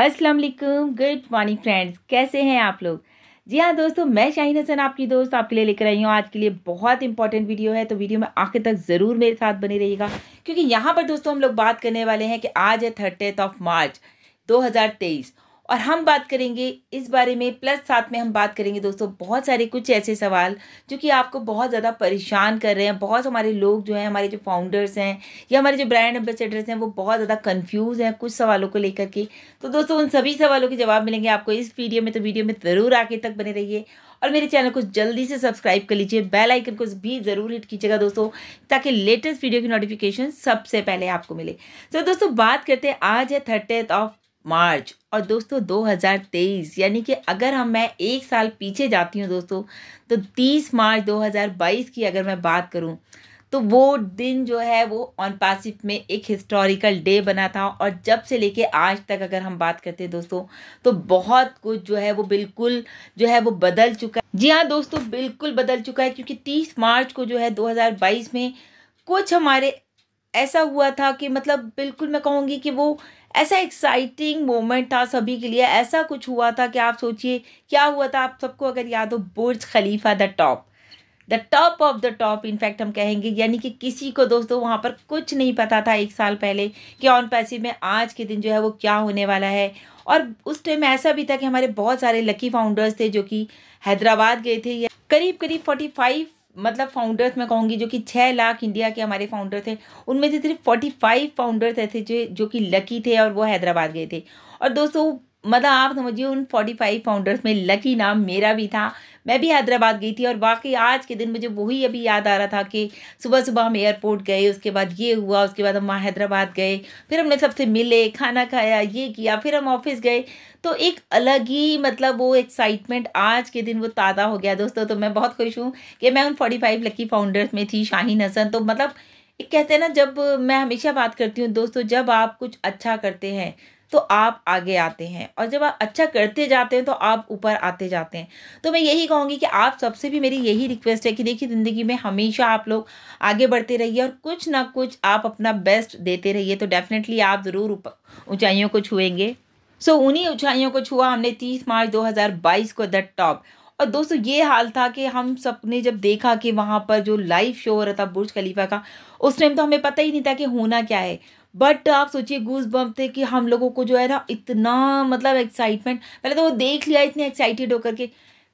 अस्सलाम वालेकुम good morning friends कैसे हैं आप लोग जी हाँ दोस्तों मैं शाहिन हसन आपकी दोस्त आपके लिए लेकर आई हूँ आज के लिए बहुत इंपॉर्टेंट वीडियो है तो वीडियो में आखिर तक ज़रूर मेरे साथ बने रहिएगा क्योंकि यहाँ पर दोस्तों हम लोग बात करने वाले हैं कि आज है थर्टीथ ऑफ मार्च दो और हम बात करेंगे इस बारे में प्लस साथ में हम बात करेंगे दोस्तों बहुत सारे कुछ ऐसे सवाल जो कि आपको बहुत ज़्यादा परेशान कर रहे हैं बहुत हमारे लोग जो हैं हमारे जो फाउंडर्स हैं या हमारे जो ब्रांड एम्बेसडर्स हैं वो बहुत ज़्यादा कन्फ्यूज़ हैं कुछ सवालों को लेकर के तो दोस्तों उन सभी सवालों के जवाब मिलेंगे आपको इस वीडियो में तो वीडियो में ज़रूर आगे तक बने रहिए और मेरे चैनल को जल्दी से सब्सक्राइब कर लीजिए बेल आइकन को भी ज़रूर हिट कीजिएगा दोस्तों ताकि लेटेस्ट वीडियो की नोटिफिकेशन सबसे पहले आपको मिले तो दोस्तों बात करते हैं आज है थर्टेथ ऑफ मार्च और दोस्तों 2023 यानी कि अगर हम मैं एक साल पीछे जाती हूँ दोस्तों तो 30 मार्च 2022 की अगर मैं बात करूँ तो वो दिन जो है वो ऑन पासिप में एक हिस्टोरिकल डे बना था और जब से लेके आज तक अगर हम बात करते हैं दोस्तों तो बहुत कुछ जो है वो बिल्कुल जो है वो बदल चुका है जी हाँ दोस्तों बिल्कुल बदल चुका है क्योंकि 30 मार्च को जो है 2022 में कुछ हमारे ऐसा हुआ था कि मतलब बिल्कुल मैं कहूँगी कि वो ऐसा एक्साइटिंग मोमेंट था सभी के लिए ऐसा कुछ हुआ था कि आप सोचिए क्या हुआ था आप सबको अगर याद हो Burj Khalifa the top the top of the top in fact हम कहेंगे यानी कि किसी को दोस्तों वहाँ पर कुछ नहीं पता था एक साल पहले कि ऑन पैसिव में आज के दिन जो है वो क्या होने वाला है और उस टाइम ऐसा भी था कि हमारे बहुत सारे लकी फाउंडर्स थे जो कि हैदराबाद गए थे या करीब करीब फोर्टी फाइव मतलब फाउंडर्स मैं कहूँगी जो कि छः लाख इंडिया के हमारे फाउंडर थे उनमें से सिर्फ फोर्टी फाइव फाउंडर्स ऐसे जो जो कि लकी थे और वो हैदराबाद गए थे और दोस्तों मतलब आप समझिए उन फोर्टी फाइव फाउंडर्स में लकी नाम मेरा भी था मैं भी हैदराबाद गई थी और वाकई आज के दिन मुझे वही अभी याद आ रहा था कि सुबह सुबह हम एयरपोर्ट गए उसके बाद ये हुआ उसके बाद हम वहाँ हैदराबाद गए फिर हमने सबसे मिले खाना खाया ये किया फिर हम ऑफिस गए तो एक अलग ही मतलब वो एक्साइटमेंट आज के दिन वो ताज़ा हो गया दोस्तों तो मैं बहुत खुश हूँ कि मैं उन फोर्टी फाइव लकी फाउंडर्स में थी शाहीन हसन तो मतलब एक कहते हैं ना जब मैं हमेशा बात करती हूँ दोस्तों जब आप कुछ अच्छा करते हैं तो आप आगे आते हैं और जब आप अच्छा करते जाते हैं तो आप ऊपर आते जाते हैं तो मैं यही कहूँगी कि आप सबसे भी मेरी यही रिक्वेस्ट है कि देखिए ज़िंदगी में हमेशा आप लोग आगे बढ़ते रहिए और कुछ ना कुछ आप अपना बेस्ट देते रहिए तो डेफिनेटली आप ज़रूर ऊँचाइयों को छुएंगे सो so, उन्हीं ऊंचाइयों को छुआ हमने तीस मार्च दो को द टॉप और दोस्तों ये हाल था कि हम सब ने जब देखा कि वहाँ पर जो लाइव शो हो रहा था बुर्ज खलीफा का उस टाइम तो हमें पता ही नहीं था कि होना क्या है बट आप सोचिए गूस बम्प थे कि हम लोगों को जो है ना इतना मतलब एक्साइटमेंट पहले तो वो देख लिया इतने एक्साइटेड होकर के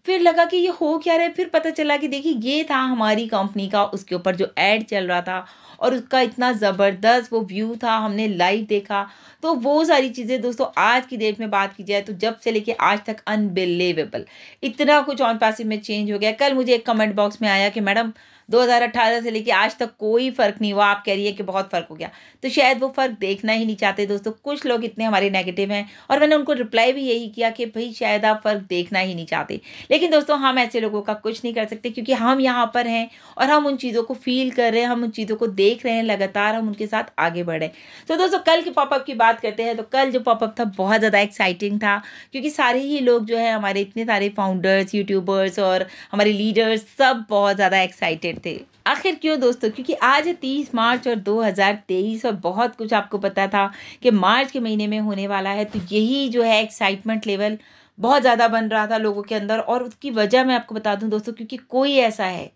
फिर लगा कि ये हो क्या रहा है फिर पता चला कि देखिए ये था हमारी कंपनी का उसके ऊपर जो एड चल रहा था और उसका इतना ज़बरदस्त वो व्यू था हमने लाइव देखा तो वो सारी चीज़ें दोस्तों आज की डेट में बात की जाए तो जब से लेके आज तक अनबिलीवेबल इतना कुछ ऑन पैसिव में चेंज हो गया कल मुझे एक कमेंट बॉक्स में आया कि मैडम 2018 से लेके आज तक कोई फ़र्क नहीं हुआ आप कह रही है कि बहुत फ़र्क हो गया तो शायद वो फ़र्क देखना ही नहीं चाहते दोस्तों कुछ लोग इतने हमारे नेगेटिव हैं और मैंने उनको रिप्लाई भी यही किया कि भाई शायद आप फ़र्क देखना ही नहीं चाहते लेकिन दोस्तों हम ऐसे लोगों का कुछ नहीं कर सकते क्योंकि हम यहाँ पर हैं और हम उन चीज़ों को फील कर रहे हैं हम उन चीज़ों को देख रहे हैं लगातार हम उनके साथ आगे बढ़े तो दोस्तों कल के पॉपअप की बात करते हैं तो कल जो पॉपअप था बहुत ज़्यादा एक्साइटिंग था क्योंकि सारे ही लोग जो है हमारे इतने सारे फाउंडर्स यूट्यूबर्स और हमारे लीडर्स सब बहुत ज़्यादा एक्साइटेड थे आखिर क्यों दोस्तों क्योंकि आज है तीस मार्च और 2023 और बहुत कुछ आपको पता था कि मार्च के महीने में होने वाला है तो यही जो है एक्साइटमेंट लेवल बहुत ज़्यादा बन रहा था लोगों के अंदर और उसकी वजह मैं आपको बता दूं दोस्तों क्योंकि कोई ऐसा है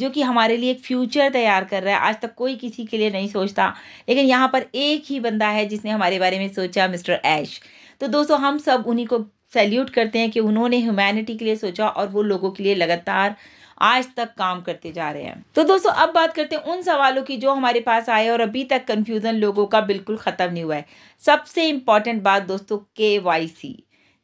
जो कि हमारे लिए एक फ्यूचर तैयार कर रहा है आज तक कोई किसी के लिए नहीं सोचता लेकिन यहाँ पर एक ही बंदा है जिसने हमारे बारे में सोचा मिस्टर ऐश तो दोस्तों हम सब उन्हीं को सैल्यूट करते हैं कि उन्होंने ह्यूमैनिटी के लिए सोचा और वो लोगों के लिए लगातार आज तक काम करते जा रहे हैं तो दोस्तों अब बात करते हैं उन सवालों की जो हमारे पास आए और अभी तक कन्फ्यूज़न लोगों का बिल्कुल ख़त्म नहीं हुआ है सबसे इम्पॉर्टेंट बात दोस्तों के वाई सी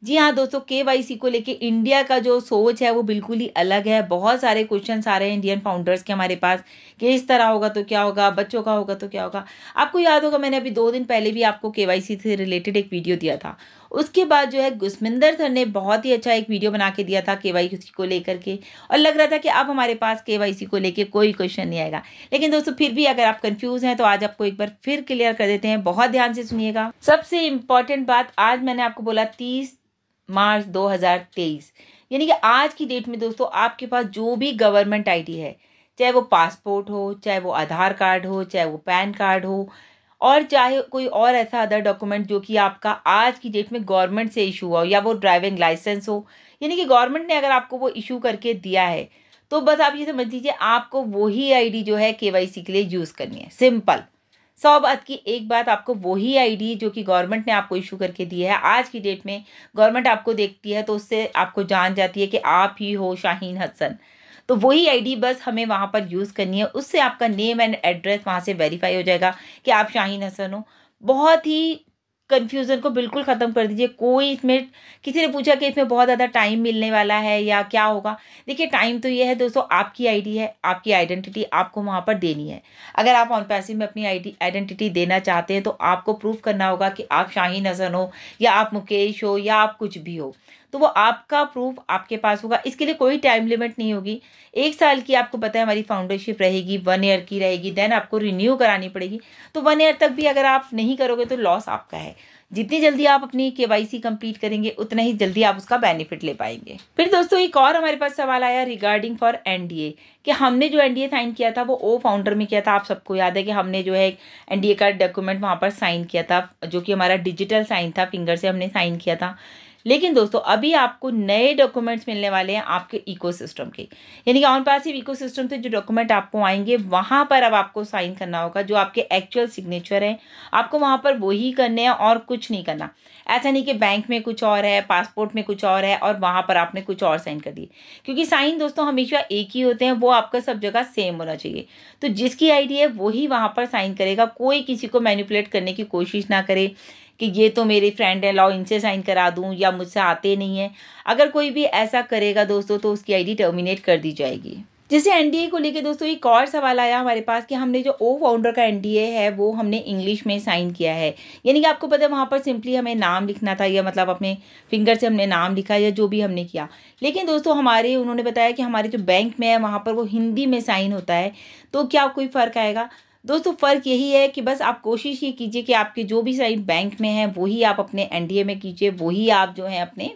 जी हाँ दोस्तों के वाई सी को लेके इंडिया का जो सोच है वो बिल्कुल ही अलग है बहुत सारे क्वेश्चन आ रहे हैं इंडियन फाउंडर्स के हमारे पास कि इस तरह होगा तो क्या होगा बच्चों का होगा तो क्या होगा आपको याद होगा मैंने अभी दो दिन पहले भी आपको के वाई सी से रिलेटेड एक वीडियो दिया था उसके बाद जो है गुस्मिंदर सर ने बहुत ही अच्छा एक वीडियो बना के दिया था के वाई को लेकर के और लग रहा था कि अब हमारे पास के वाई को लेकर कोई क्वेश्चन नहीं आएगा लेकिन दोस्तों फिर भी अगर आप कन्फ्यूज़ हैं तो आज आपको एक बार फिर क्लियर कर देते हैं बहुत ध्यान से सुनिएगा सबसे इम्पॉर्टेंट बात आज मैंने आपको बोला तीस मार्च दो यानी कि आज की डेट में दोस्तों आपके पास जो भी गवर्नमेंट आई है चाहे वो पासपोर्ट हो चाहे वो आधार कार्ड हो चाहे वो पैन कार्ड हो और चाहे कोई और ऐसा अदर डॉक्यूमेंट जो कि आपका आज की डेट में गवर्नमेंट से इशू हुआ हो या वो ड्राइविंग लाइसेंस हो यानी कि गवर्नमेंट ने अगर आपको वो इशू करके दिया है तो बस आप ये समझ लीजिए आपको वही आईडी जो है केवाईसी के लिए यूज़ करनी है सिंपल सौ बात की एक बात आपको वही आईडी जो कि गवर्नमेंट ने आपको इशू करके दी है आज की डेट में गवर्नमेंट आपको देखती है तो उससे आपको जान जाती है कि आप ही हो शाहीन हसन तो वही आईडी बस हमें वहाँ पर यूज़ करनी है उससे आपका नेम एंड एड्रेस वहाँ से वेरीफाई हो जाएगा कि आप शाहीन हसन हो बहुत ही कन्फ्यूज़न को बिल्कुल ख़त्म कर दीजिए कोई इसमें किसी ने पूछा कि इसमें बहुत ज़्यादा टाइम मिलने वाला है या क्या होगा देखिए टाइम तो ये है दोस्तों आपकी आईडी है आपकी आइडेंटिटी आपको वहाँ पर देनी है अगर आप ऑन पैसे में अपनी आईडी आइडेंटिटी देना चाहते हैं तो आपको प्रूव करना होगा कि आप शाहीन हसन हो या आप मुकेश हो या आप कुछ भी हो तो वो आपका प्रूफ आपके पास होगा इसके लिए कोई टाइम लिमिट नहीं होगी एक साल की आपको पता है हमारी फाउंडरशिप रहेगी वन ईयर की रहेगी देन आपको रिन्यू करानी पड़ेगी तो वन ईयर तक भी अगर आप नहीं करोगे तो लॉस आपका है जितनी जल्दी आप अपनी के वाई सी कंप्लीट करेंगे उतना ही जल्दी आप उसका बेनिफिट ले पाएंगे फिर दोस्तों एक और हमारे पास सवाल आया रिगार्डिंग फॉर एनडीए कि हमने जो एनडीए साइन किया था वो ओ फाउंडर में किया था आप सबको याद है कि हमने जो है एनडीए का डॉक्यूमेंट वहाँ पर साइन किया था जो कि हमारा डिजिटल साइन था फिंगर से हमने साइन किया था लेकिन दोस्तों अभी आपको नए डॉक्यूमेंट्स मिलने वाले हैं आपके इकोसिस्टम के यानी कि ऑन पासिव इकोसिस्टम से जो डॉक्यूमेंट आपको आएंगे वहाँ पर अब आपको साइन करना होगा जो आपके एक्चुअल सिग्नेचर हैं आपको वहाँ पर वही करने हैं और कुछ नहीं करना ऐसा नहीं कि बैंक में कुछ और है पासपोर्ट में कुछ और है और वहाँ पर आपने कुछ और साइन कर दिए क्योंकि साइन दोस्तों हमेशा एक ही होते हैं वो आपका सब जगह सेम होना चाहिए तो जिसकी आईडी है वही वहाँ पर साइन करेगा कोई किसी को मैनिपुलेट करने की कोशिश ना करे कि ये तो मेरे फ्रेंड हैं लाओ इनसे साइन करा दूँ या मुझसे आते नहीं हैं अगर कोई भी ऐसा करेगा दोस्तों तो उसकी आईडी टर्मिनेट कर दी जाएगी जैसे एनडीए को लेके दोस्तों एक और सवाल आया हमारे पास कि हमने जो ओ फाउंडर का एनडीए है वो हमने इंग्लिश में साइन किया है यानी कि आपको पता है वहाँ पर सिंपली हमें नाम लिखना था या मतलब अपने फिंगर से हमने नाम लिखा या जो भी हमने किया लेकिन दोस्तों हमारे उन्होंने बताया कि हमारे जो बैंक में है वहाँ पर वो हिंदी में साइन होता है तो क्या कोई फ़र्क आएगा दोस्तों फ़र्क यही है कि बस आप कोशिश ये कीजिए कि आपके जो भी साइड बैंक में हैं वही आप अपने एनडीए में कीजिए वही आप जो हैं अपने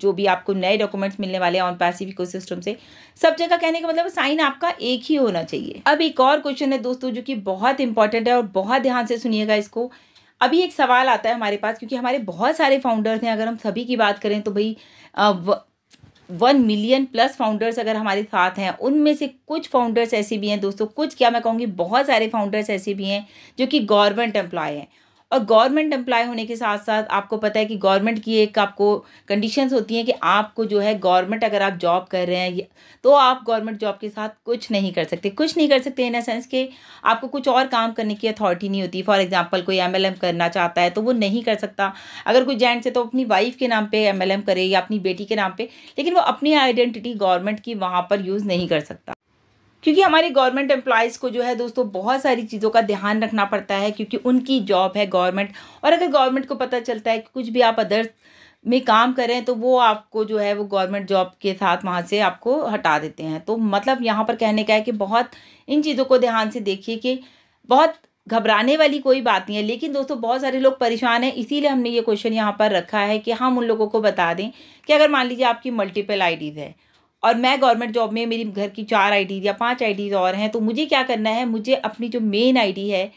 जो भी आपको नए डॉक्यूमेंट्स मिलने वाले हैं ऑन पैसिव सिस्टम से सब जगह कहने का मतलब साइन आपका एक ही होना चाहिए अब एक और क्वेश्चन है दोस्तों जो कि बहुत इंपॉर्टेंट है और बहुत ध्यान से सुनिएगा इसको अभी एक सवाल आता है हमारे पास क्योंकि हमारे बहुत सारे फाउंडर्स हैं अगर हम सभी की बात करें तो भाई वन मिलियन प्लस फाउंडर्स अगर हमारे साथ हैं उनमें से कुछ फाउंडर्स ऐसे भी हैं दोस्तों कुछ क्या मैं कहूँगी बहुत सारे फाउंडर्स ऐसे भी हैं जो कि गवर्नमेंट एम्प्लॉय हैं और गवर्नमेंट एम्प्लॉय होने के साथ साथ आपको पता है कि गवर्नमेंट की एक आपको कंडीशंस होती हैं कि आपको जो है गवर्नमेंट अगर आप जॉब कर रहे हैं तो आप गवर्नमेंट जॉब के साथ कुछ नहीं कर सकते कुछ नहीं कर सकते इन अ सेंस कि आपको कुछ और काम करने की अथॉरिटी नहीं होती फॉर एग्जाम्पल कोई एम करना चाहता है तो वो नहीं कर सकता अगर कोई जेंट्स है तो अपनी वाइफ के नाम पर एम करे या अपनी बेटी के नाम पर लेकिन वो अपनी आइडेंटिटी गवर्नमेंट की वहाँ पर यूज़ नहीं कर सकता क्योंकि हमारे गवर्नमेंट एम्प्लॉयज़ को जो है दोस्तों बहुत सारी चीज़ों का ध्यान रखना पड़ता है क्योंकि उनकी जॉब है गवर्नमेंट और अगर गवर्नमेंट को पता चलता है कि कुछ भी आप अदर में काम करें तो वो आपको जो है वो गवर्नमेंट जॉब के साथ वहाँ से आपको हटा देते हैं तो मतलब यहाँ पर कहने का है कि बहुत इन चीज़ों को ध्यान से देखिए कि बहुत घबराने वाली कोई बात नहीं है लेकिन दोस्तों बहुत सारे लोग परेशान हैं इसीलिए हमने ये क्वेश्चन यहाँ पर रखा है कि हम उन लोगों को बता दें कि अगर मान लीजिए आपकी मल्टीपल आईडीज़ है और मैं गवर्नमेंट जॉब में मेरी घर की चार आई या पाँच आई और हैं तो मुझे क्या करना है मुझे अपनी जो मेन आई है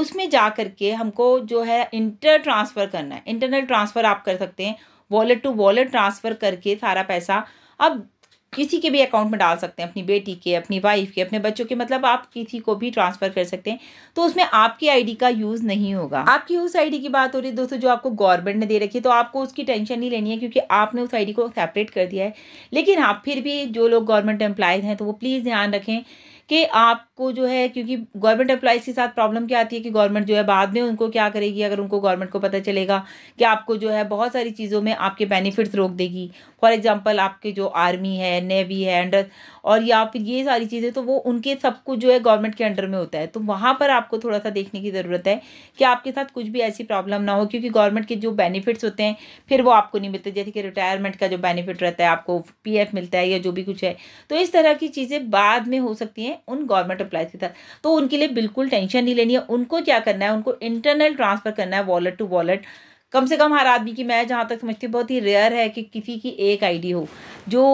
उसमें जा करके हमको जो है इंटर ट्रांसफ़र करना है इंटरनल ट्रांसफ़र आप कर सकते हैं वॉलेट टू वॉलेट ट्रांसफ़र करके सारा पैसा अब किसी के भी अकाउंट में डाल सकते हैं अपनी बेटी के अपनी वाइफ के अपने बच्चों के मतलब आप किसी को भी ट्रांसफ़र कर सकते हैं तो उसमें आपकी आईडी का यूज़ नहीं होगा आपकी उस आईडी की बात हो रही है दोस्तों जो आपको गवर्नमेंट ने दे रखी है तो आपको उसकी टेंशन नहीं लेनी है क्योंकि आपने उस आई को सेपरेट कर दिया है लेकिन आप फिर भी जो लोग गवर्नमेंट एम्प्लॉयज़ हैं तो वो प्लीज़ ध्यान रखें कि आपको जो है क्योंकि गवर्नमेंट एम्प्लाइज़ के साथ प्रॉब्लम क्या आती है कि गवर्नमेंट जो है बाद में उनको क्या करेगी अगर उनको गवर्नमेंट को पता चलेगा कि आपको जो है बहुत सारी चीज़ों में आपके बेनिफिट्स रोक देगी फॉर एग्ज़ाम्पल आपके जो आर्मी है नेवी है अंडर और या फिर ये सारी चीज़ें तो वो उनके सब कुछ जो है गवर्नमेंट के अंडर में होता है तो वहाँ पर आपको थोड़ा सा देखने की ज़रूरत है कि आपके साथ कुछ भी ऐसी प्रॉब्लम ना हो क्योंकि गवर्नमेंट के जो बेनिफिट्स होते हैं फिर वो आपको नहीं मिलते जैसे कि रिटायरमेंट का जो बेनिफिट रहता है आपको पी मिलता है या जो भी कुछ है तो इस तरह की चीज़ें बाद में हो सकती हैं उन गवर्नमेंट अप्लाइज के साथ तो उनके लिए बिल्कुल टेंशन नहीं लेनी है उनको क्या करना है उनको इंटरनल ट्रांसफ़र करना है वॉलेट टू वॉलेट कम से कम हर आदमी की मैं जहाँ तक समझती हूँ बहुत ही रेयर है कि किसी की एक आईडी हो जो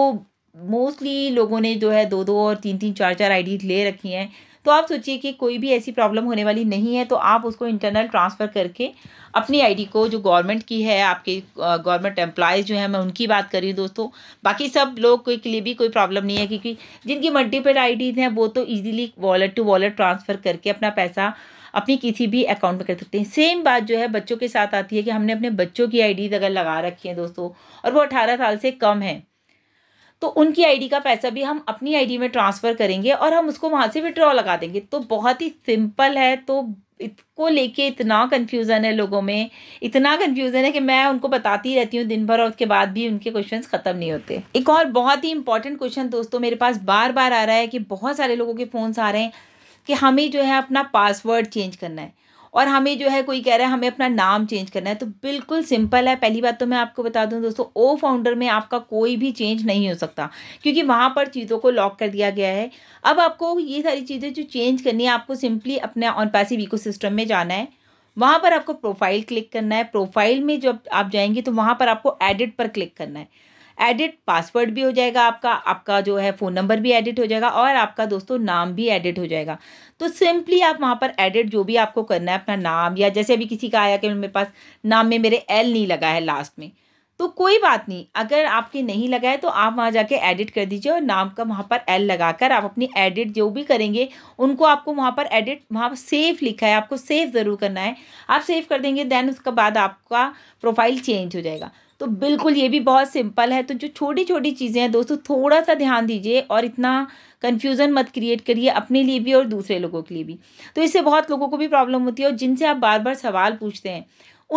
मोस्टली लोगों ने जो है दो दो और तीन तीन चार चार आईडी ले रखी हैं तो आप सोचिए कि कोई भी ऐसी प्रॉब्लम होने वाली नहीं है तो आप उसको इंटरनल ट्रांसफ़र करके अपनी आईडी को जो गवर्नमेंट की है आपके गवर्नमेंट एम्प्लॉयज़ जो है मैं उनकी बात कर रही हूँ दोस्तों बाकी सब लोग के लिए भी कोई प्रॉब्लम नहीं है क्योंकि जिनकी मल्टीपल आई हैं वो तो easily wallet to wallet transfer करके अपना पैसा अपनी किसी भी अकाउंट में कर सकते हैं सेम बात जो है बच्चों के साथ आती है कि हमने अपने बच्चों की आईडीज अगर लगा रखी है दोस्तों और वो अठारह साल से कम है तो उनकी आईडी का पैसा भी हम अपनी आईडी में ट्रांसफ़र करेंगे और हम उसको वहाँ से विड्रॉ लगा देंगे तो बहुत ही सिंपल है तो इसको लेके इतना कन्फ्यूज़न है लोगों में इतना कन्फ्यूज़न है कि मैं उनको बताती रहती हूँ दिन भर और उसके बाद भी उनके क्वेश्चन ख़त्म नहीं होते एक और बहुत ही इंपॉर्टेंट क्वेश्चन दोस्तों मेरे पास बार बार आ रहा है कि बहुत सारे लोगों के फ़ोन्स आ रहे हैं कि हमें जो है अपना पासवर्ड चेंज करना है और हमें जो है कोई कह रहा है हमें अपना नाम चेंज करना है तो बिल्कुल सिंपल है पहली बात तो मैं आपको बता दूं दोस्तों ओ फाउंडर में आपका कोई भी चेंज नहीं हो सकता क्योंकि वहाँ पर चीज़ों को लॉक कर दिया गया है अब आपको ये सारी चीज़ें जो चेंज करनी है आपको सिंपली अपने ऑन पैसिव इको में जाना है वहाँ पर आपको प्रोफाइल क्लिक करना है प्रोफाइल में जब आप जाएंगे तो वहाँ पर आपको एडिट पर क्लिक करना है एडिट पासवर्ड भी हो जाएगा आपका आपका जो है फ़ोन नंबर भी एडिट हो जाएगा और आपका दोस्तों नाम भी एडिट हो जाएगा तो सिंपली आप वहाँ पर एडिट जो भी आपको करना है अपना नाम या जैसे अभी किसी का आया कि मेरे पास नाम में मेरे एल नहीं लगा है लास्ट में तो कोई बात नहीं अगर आपके नहीं लगा है तो आप वहाँ जाके एडिट कर दीजिए और नाम का वहाँ पर एल लगाकर आप अपनी एडिट जो भी करेंगे उनको आपको वहाँ पर एडिट वहाँ पर सेफ लिखा है आपको सेफ ज़रूर करना है आप सेव कर देंगे देन उसके बाद आपका प्रोफाइल चेंज हो जाएगा तो बिल्कुल ये भी बहुत सिंपल है तो जो छोटी छोटी चीज़ें हैं दोस्तों थोड़ा सा ध्यान दीजिए और इतना कन्फ्यूज़न मत क्रिएट करिए अपने लिए भी और दूसरे लोगों के लिए भी तो इससे बहुत लोगों को भी प्रॉब्लम होती है और जिनसे आप बार बार सवाल पूछते हैं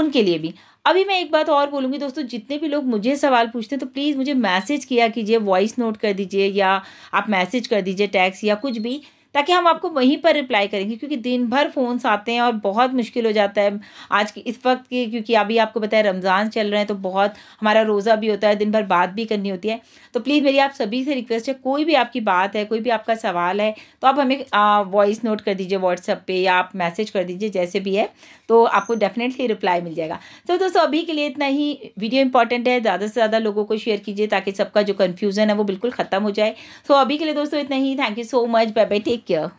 उनके लिए भी अभी मैं एक बात और बोलूँगी दोस्तों जितने भी लोग मुझे सवाल पूछते हैं तो प्लीज़ मुझे मैसेज किया कीजिए वॉइस नोट कर दीजिए या आप मैसेज कर दीजिए टैक्स या कुछ भी ताकि हम आपको वहीं पर रिप्लाई करेंगे क्योंकि दिन भर फ़ोन्स आते हैं और बहुत मुश्किल हो जाता है आज के इस वक्त की क्योंकि अभी आपको बताया रमज़ान चल रहे हैं तो बहुत हमारा रोज़ा भी होता है दिन भर बात भी करनी होती है तो प्लीज़ मेरी आप सभी से रिक्वेस्ट है कोई भी आपकी बात है कोई भी आपका सवाल है तो आप हमें वॉइस नोट कर दीजिए व्हाट्सअप पर या आप मैसेज कर दीजिए जैसे भी है तो आपको डेफिनेटली रिप्लाई मिल जाएगा तो दोस्तों अभी के लिए इतना ही वीडियो इंपॉर्टेंट है ज़्यादा से ज़्यादा लोगों को शेयर कीजिए ताकि सबका जो कन्फ्यूज़न है वो बिल्कुल ख़त्म हो जाए तो अभी के लिए दोस्तों इतना ही thank you so much bye bye take Take care.